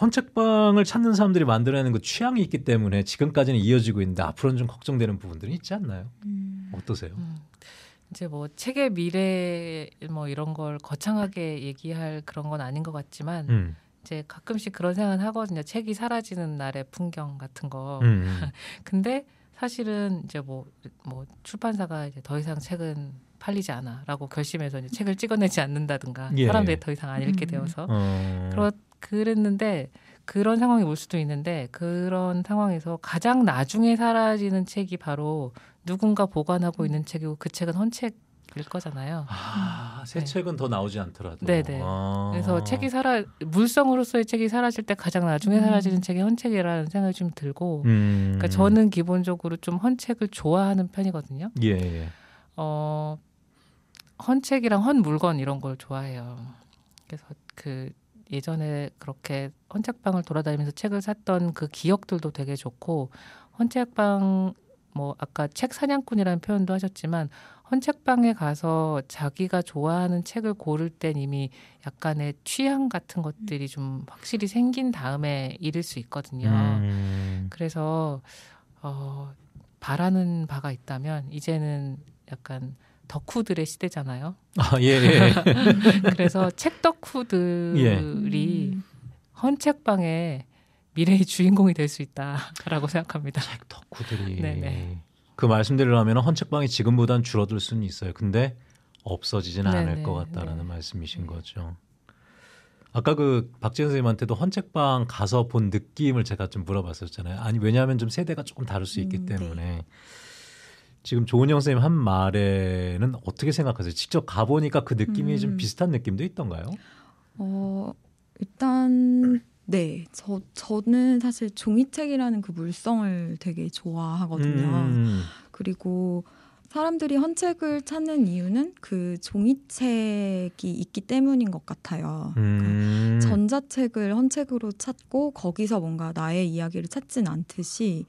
헌책방을 찾는 사람들이 만들어내는 그 취향이 있기 때문에 지금까지는 이어지고 있는데 앞으로는 좀 걱정되는 부분들이 있지 않나요? 음. 어떠세요? 음. 이제 뭐 책의 미래 뭐 이런 걸 거창하게 얘기할 그런 건 아닌 것 같지만 음. 이제 가끔씩 그런 생각은 하거든요. 책이 사라지는 날의 풍경 같은 거. 음. 음. 근데 사실은 이제 뭐, 뭐 출판사가 이제 더 이상 책은 팔리지 않아라고 결심해서 이제 책을 찍어내지 않는다든가 예. 사람들이 더 이상 안 읽게 음. 되어서 음. 그렇 그랬는데 그런 상황이 올 수도 있는데 그런 상황에서 가장 나중에 사라지는 책이 바로 누군가 보관하고 있는 책이고 그 책은 헌책일 거잖아요. 아, 음. 새 네. 책은 더 나오지 않더라도. 네네. 네. 아. 그래서 책이 사라 물성으로서의 책이 사라질 때 가장 나중에 사라지는 음. 책이 헌책이라는 생각이 좀 들고. 음. 그러니까 저는 기본적으로 좀 헌책을 좋아하는 편이거든요. 예. 예. 어 헌책이랑 헌 물건 이런 걸 좋아해요. 그래서 그 예전에 그렇게 헌책방을 돌아다니면서 책을 샀던 그 기억들도 되게 좋고 헌책방 뭐 아까 책 사냥꾼이라는 표현도 하셨지만 헌책방에 가서 자기가 좋아하는 책을 고를 땐 이미 약간의 취향 같은 것들이 좀 확실히 생긴 다음에 이룰 수 있거든요. 음. 그래서 어 바라는 바가 있다면 이제는 약간 덕후들의 시대잖아요. 아, 예. 예. 그래서 책 덕후들이 예. 헌책방에 미래의 주인공이 될 수 있다라고 생각합니다. 책 덕후들이. 네네. 그 말씀대로라면 헌책방이 지금보단 줄어들 수는 있어요. 근데 없어지진 네네. 않을 네, 것 네. 같다라는 네네. 말씀이신 거죠. 아까 그박지현 선생님한테도 헌책방 가서 본 느낌을 제가 좀 물어봤었잖아요. 아니 왜냐하면 좀 세대가 조금 다를 수 음, 있기 음, 때문에 네. 지금 조은영 선생님 한 말에는 어떻게 생각하세요? 직접 가보니까 그 느낌이 음. 좀 비슷한 느낌도 있던가요? 어, 일단 네, 저 저는 사실 종이책이라는 그 물성을 되게 좋아하거든요. 음. 그리고 사람들이 헌책을 찾는 이유는 그 종이책이 있기 때문인 것 같아요. 그러니까 음. 그러니까 전자책을 헌책으로 찾고 거기서 뭔가 나의 이야기를 찾진 않듯이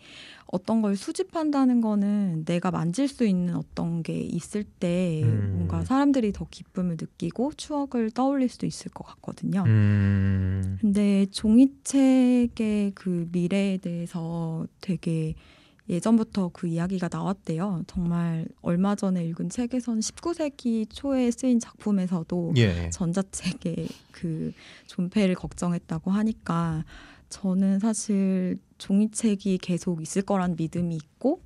어떤 걸 수집한다는 거는 내가 만질 수 있는 어떤 게 있을 때 음. 뭔가 사람들이 더 기쁨을 느끼고 추억을 떠올릴 수도 있을 것 같거든요. 음. 근데 종이책의 그 미래에 대해서 되게 예전부터 그 이야기가 나왔대요. 정말 얼마 전에 읽은 책에선 19세기 초에 쓰인 작품에서도 예. 전자책에그 존폐를 걱정했다고 하니까 저는 사실 종이책이 계속 있을 거란 믿음이 있고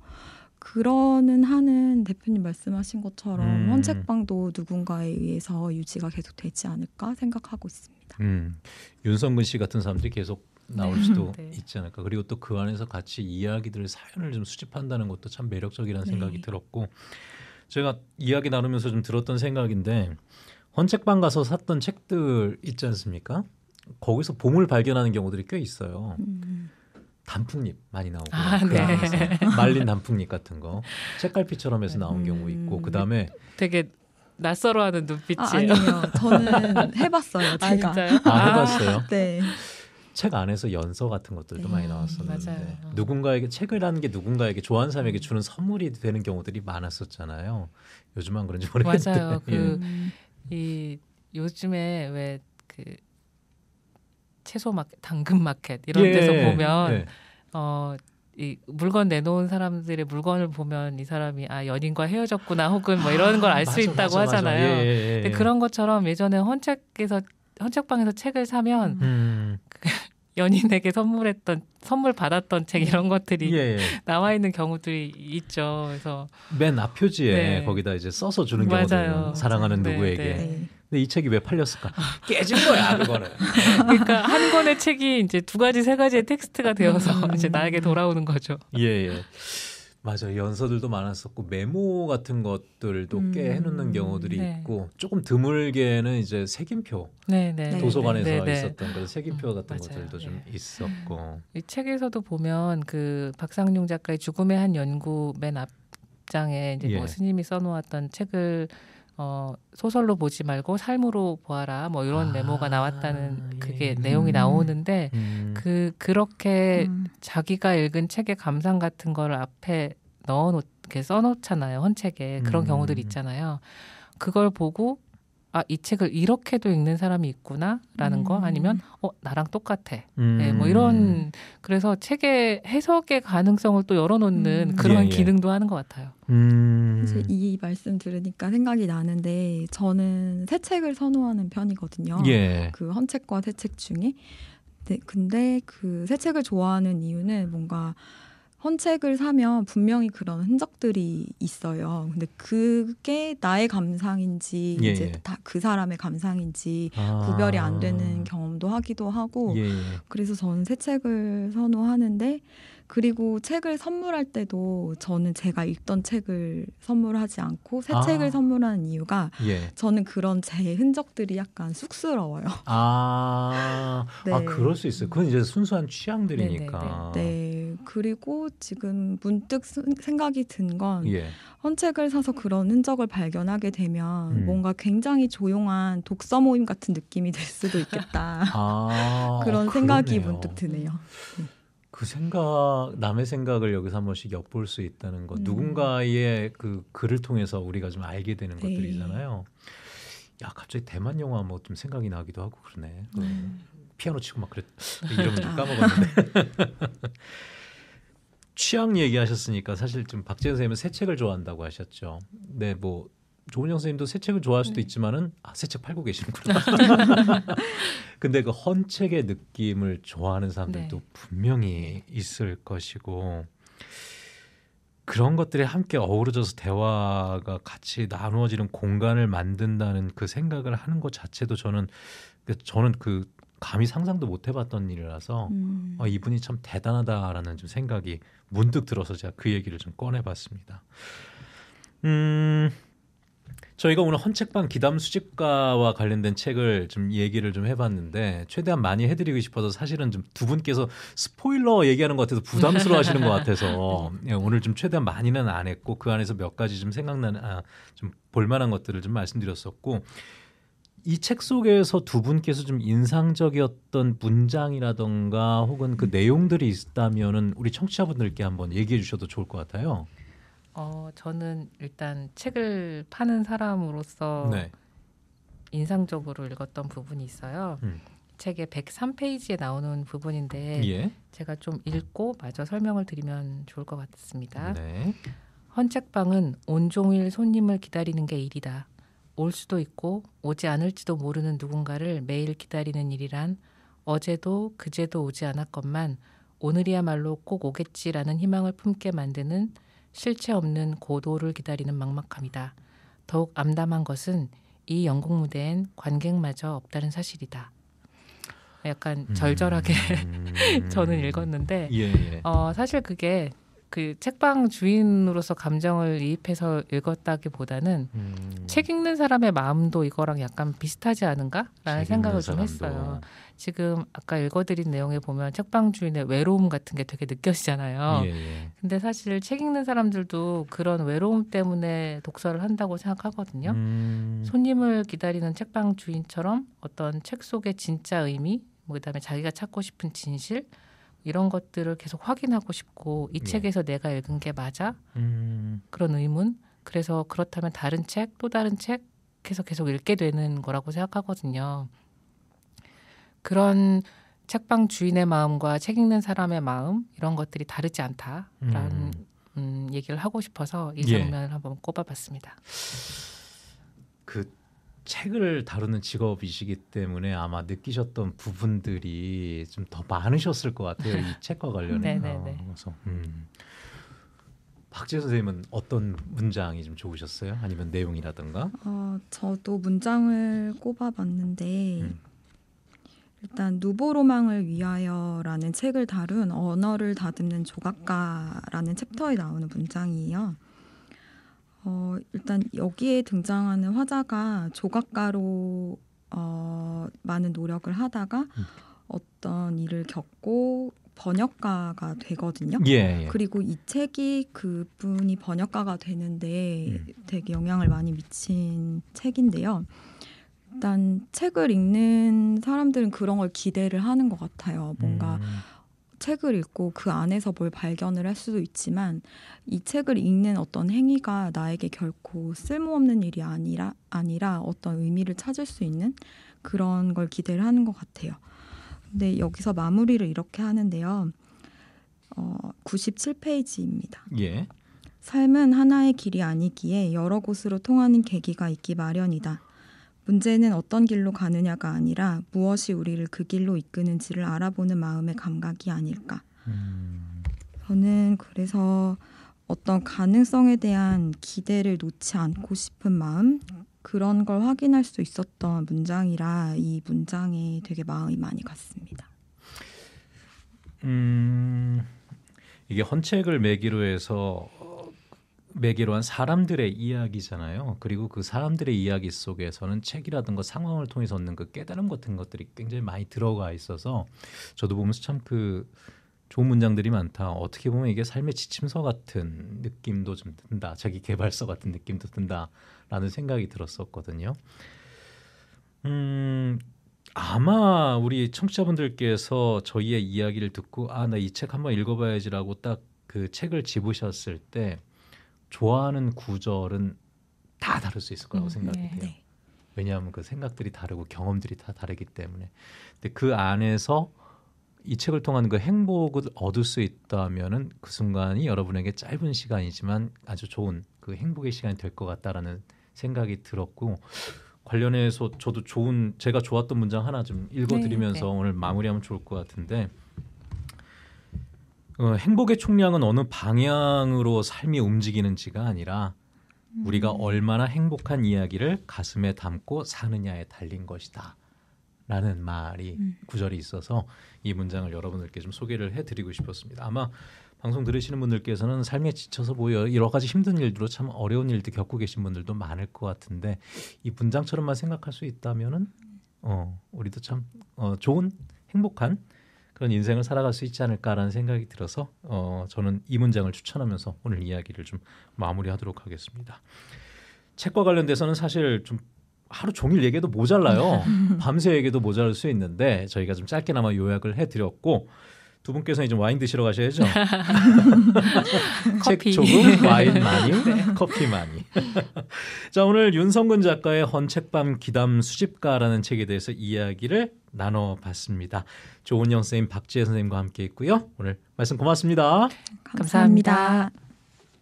그러는 하는 대표님 말씀하신 것처럼 음. 헌책방도 누군가에 의해서 유지가 계속 되지 않을까 생각하고 있습니다. 음. 윤성근 씨 같은 사람들이 계속 나올 음. 수도 네. 있지 않을까. 그리고 또 그 안에서 같이 이야기들을 사연을 좀 수집한다는 것도 참 매력적이라는 네. 생각이 들었고 제가 이야기 나누면서 좀 들었던 생각인데 헌책방 가서 샀던 책들 있지 않습니까? 거기서 봄을 발견하는 경우들이 꽤 있어요. 음. 단풍잎 많이 나오고 아, 그 네. 말린 단풍잎 같은 거 책갈피처럼 해서 나온 음. 경우 있고 그 다음에 되게 낯설어하는 눈빛이에요. 아, 니요 저는 해봤어요. 아, 제가. 아, 진짜요? 아, 해봤어요. 네. 책 안에서 연서 같은 것들도 음, 많이 나왔었는데 맞아요. 어. 누군가에게 책을라는게 누군가에게 좋아하는 사람에게 주는 선물이 되는 경우들이 많았었잖아요. 요즘 은 그런지 모르겠는데. 맞아요. 예. 그이 요즘에 왜 그 채소 마켓, 당근 마켓 이런 예, 데서 보면 예. 어. 이 물건 내놓은 사람들의 물건을 보면 이 사람이 아 연인과 헤어졌구나 혹은 뭐 이런 걸 알 수 있다고 맞아, 하잖아요. 맞아. 예, 예, 예, 근데 그런 것처럼 예전에 헌책에서 헌책방에서 책을 사면 음. 연인에게 선물했던 선물 받았던 책 이런 것들이 예, 예. 나와 있는 경우들이 있죠. 그래서 맨 앞 표지에 네. 거기다 이제 써서 주는 경우도 사랑하는 네, 누구에게. 네. 근데 이 책이 왜 팔렸을까? 아. 깨진 거야 그거는. 그러니까 한 권의 책이 이제 두 가지 세 가지의 텍스트가 되어서 음. 이제 나에게 돌아오는 거죠. 예. 예. 맞아요. 연서들도 많았었고 메모 같은 것들도 음, 꽤 해놓는 경우들이 네. 있고 조금 드물게는 이제 색인표 네, 네. 네 도서관에서 네, 네, 있었던 그색인표 음, 같은 어, 것들도 좀 있었고 이 책에서도 보면 그 박상용 작가의 죽음의 한 연구 맨 앞장에 이제 뭐 예. 뭐 스님이 써놓았던 책을 어, 소설로 보지 말고 삶으로 보아라 뭐 이런 아, 메모가 나왔다는 예. 그게 내용이 음. 나오는데 음. 그 그렇게 음. 자기가 읽은 책의 감상 같은 거를 앞에 넣어놓 게 써놓잖아요 헌책에 그런 음. 경우들 있잖아요 그걸 보고 아, 이 책을 이렇게도 읽는 사람이 있구나라는 음. 거 아니면 어, 나랑 똑같아. 예, 음. 네, 뭐 이런 그래서 책의 해석의 가능성을 또 열어놓는 음. 그런 예, 예. 기능도 하는 것 같아요. 음. 사실 이 말씀 들으니까 생각이 나는데 저는 새 책을 선호하는 편이거든요. 예. 그 헌책과 새 책 중에. 네, 근데 그 새 책을 좋아하는 이유는 뭔가 헌책을 사면 분명히 그런 흔적들이 있어요. 근데 그게 나의 감상인지 예, 이제 예. 다그 사람의 감상인지 아. 구별이 안 되는 경험도 하기도 하고 예, 예. 그래서 저는 새 책을 선호하는데 그리고 책을 선물할 때도 저는 제가 읽던 책을 선물하지 않고 새 아. 책을 선물하는 이유가 예. 저는 그런 제 흔적들이 약간 쑥스러워요. 아, 아 네. 아 그럴 수 있어요. 그건 이제 순수한 취향들이니까. 네네네. 네, 네. 네. 그리고 지금 문득 생각이 든건 예. 헌책을 사서 그런 흔적을 발견하게 되면 음. 뭔가 굉장히 조용한 독서 모임 같은 느낌이 들 수도 있겠다. 아, 그런 아, 생각이 문득 드네요. 네. 그 생각 남의 생각을 여기서 한 번씩 엿볼 수 있다는 것 음. 누군가의 그 글을 통해서 우리가 좀 알게 되는 네. 것들이잖아요. 야 갑자기 대만 영화 뭐 좀 생각이 나기도 하고 그러네. 그 음. 피아노 치고 막 그랬 이러면 좀 아. 까먹었는데. 취향 얘기하셨으니까 사실 좀 박재현 선생님은 새 책을 좋아한다고 하셨죠. 네, 뭐 조은영 선생님도 새 책을 좋아할 수도 네. 있지만은 아, 새책 팔고 계시는구나. 네. 근데 그 헌책의 느낌을 좋아하는 사람들도 네. 분명히 있을 것이고 그런 것들이 함께 어우러져서 대화가 같이 나누어지는 공간을 만든다는 그 생각을 하는 것 자체도 저는 그 저는 그 감히 상상도 못 해봤던 일이라서 음. 어, 이분이 참 대단하다라는 좀 생각이 문득 들어서 제가 그 얘기를 좀 꺼내봤습니다. 음. 저희가 오늘 헌책방 기담 수집가와 관련된 책을 좀 얘기를 좀 해봤는데 최대한 많이 해드리고 싶어서 사실은 좀 두 분께서 스포일러 얘기하는 것 같아서 부담스러워하시는 것 같아서 예, 오늘 좀 최대한 많이는 안 했고 그 안에서 몇 가지 좀 생각나는 아, 좀 볼만한 것들을 좀 말씀드렸었고 이 책 속에서 두 분께서 좀 인상적이었던 문장이라던가 혹은 그 내용들이 있다면은 우리 청취자분들께 한번 얘기해 주셔도 좋을 것 같아요. 어, 저는 일단 책을 파는 사람으로서 네. 인상적으로 읽었던 부분이 있어요. 음. 책의 103페이지에 나오는 부분인데 예. 제가 좀 읽고 마저 설명을 드리면 좋을 것 같습니다. 네. 헌책방은 온종일 손님을 기다리는 게 일이다. 올 수도 있고 오지 않을지도 모르는 누군가를 매일 기다리는 일이란 어제도 그제도 오지 않았건만 오늘이야말로 꼭 오겠지라는 희망을 품게 만드는 실체 없는 고도를 기다리는 막막함이다. 더욱 암담한 것은 이 영국 무대엔 관객마저 없다는 사실이다. 약간 음. 절절하게 저는 읽었는데 예, 예. 어, 사실 그게 그 책방 주인으로서 감정을 이입해서 읽었다기보다는 음. 책 읽는 사람의 마음도 이거랑 약간 비슷하지 않은가라는 생각을 좀 사람도. 했어요. 지금 아까 읽어드린 내용에 보면 책방 주인의 외로움 같은 게 되게 느껴지잖아요. 예, 예. 근데 사실 책 읽는 사람들도 그런 외로움 때문에 독서를 한다고 생각하거든요. 음. 손님을 기다리는 책방 주인처럼 어떤 책 속의 진짜 의미, 뭐 그다음에 자기가 찾고 싶은 진실 이런 것들을 계속 확인하고 싶고 이 예. 책에서 내가 읽은 게 맞아? 음. 그런 의문. 그래서 그렇다면 다른 책, 또 다른 책 계속 계속 읽게 되는 거라고 생각하거든요. 그런 책방 주인의 마음과 책 읽는 사람의 마음 이런 것들이 다르지 않다라는 음. 음, 얘기를 하고 싶어서 이 예. 장면을 예. 한번 꼽아봤습니다. 그 책을 다루는 직업이시기 때문에 아마 느끼셨던 부분들이 좀 더 많으셨을 것 같아요 이 책과 관련해서 그래서 음. 박재 선생님은 어떤 문장이 좀 좋으셨어요? 아니면 내용이라든가? 어, 저도 문장을 꼽아봤는데 음. 일단 누보로망을 위하여라는 책을 다룬 언어를 다듬는 조각가라는 챕터에 나오는 문장이에요. 어, 일단 여기에 등장하는 화자가 조각가로 어, 많은 노력을 하다가 음. 어떤 일을 겪고 번역가가 되거든요. 예, 예. 그리고 이 책이 그분이 번역가가 되는데 음. 되게 영향을 많이 미친 책인데요. 일단 책을 읽는 사람들은 그런 걸 기대를 하는 것 같아요. 뭔가 음. 책을 읽고 그 안에서 뭘 발견을 할 수도 있지만 이 책을 읽는 어떤 행위가 나에게 결코 쓸모없는 일이 아니라 아니라 어떤 의미를 찾을 수 있는 그런 걸 기대를 하는 것 같아요. 근데 여기서 마무리를 이렇게 하는데요. 어, 97페이지입니다. 예. 삶은 하나의 길이 아니기에 여러 곳으로 통하는 계기가 있기 마련이다. 문제는 어떤 길로 가느냐가 아니라 무엇이 우리를 그 길로 이끄는지를 알아보는 마음의 감각이 아닐까. 음. 저는 그래서 어떤 가능성에 대한 기대를 놓지 않고 싶은 마음 그런 걸 확인할 수 있었던 문장이라 이 문장에 되게 마음이 많이 갔습니다. 음, 이게 헌책을 매기로 해서 매개로 한 사람들의 이야기잖아요. 그리고 그 사람들의 이야기 속에서는 책이라든가 상황을 통해서 얻는 그 깨달음 같은 것들이 굉장히 많이 들어가 있어서 저도 보면서 참그 좋은 문장들이 많다. 어떻게 보면 이게 삶의 지침서 같은 느낌도 좀 든다. 자기 개발서 같은 느낌도 든다라는 생각이 들었었거든요. 음, 아마 우리 청취자분들께서 저희의 이야기를 듣고 아 나 이 책 한번 읽어봐야지라고 딱 그 책을 집으셨을 때 좋아하는 구절은 다 다를 수 있을 거라고 음, 생각이 네. 돼요. 네. 왜냐하면 그 생각들이 다르고 경험들이 다 다르기 때문에. 근데 그 안에서 이 책을 통한 그 행복을 얻을 수 있다면은 그 순간이 여러분에게 짧은 시간이지만 아주 좋은 그 행복의 시간이 될 것 같다라는 생각이 들었고 관련해서 저도 좋은 제가 좋았던 문장 하나 좀 읽어드리면서 네, 네. 오늘 마무리하면 좋을 것 같은데 어, 행복의 총량은 어느 방향으로 삶이 움직이는지가 아니라 우리가 음. 얼마나 행복한 이야기를 가슴에 담고 사느냐에 달린 것이다. 라는 말이 음. 구절이 있어서 이 문장을 여러분들께 좀 소개를 해드리고 싶었습니다. 아마 방송 들으시는 분들께서는 삶에 지쳐서 보여 뭐 여러 가지 힘든 일들로참 어려운 일들 겪고 계신 분들도 많을 것 같은데 이 문장처럼만 생각할 수 있다면은 어 우리도 참 어, 좋은 행복한 그런 인생을 살아갈 수 있지 않을까라는 생각이 들어서 어, 저는 이 문장을 추천하면서 오늘 이야기를 좀 마무리하도록 하겠습니다. 책과 관련돼서는 사실 좀 하루 종일 얘기해도 모자라요. 밤새 얘기도 해 모자랄 수 있는데 저희가 좀 짧게나마 요약을 해드렸고 두 분께서 이제 와인 드시러 가셔야죠. 책 조금, 네. 와인 많이, 네. 커피 많이. 자 오늘 윤성근 작가의 헌책밤 기담 수집가라는 책에 대해서 이야기를 나눠봤습니다. 조은영 선생님, 박지혜 선생님과 함께했고요. 오늘 말씀 고맙습니다 감사합니다. 감사합니다.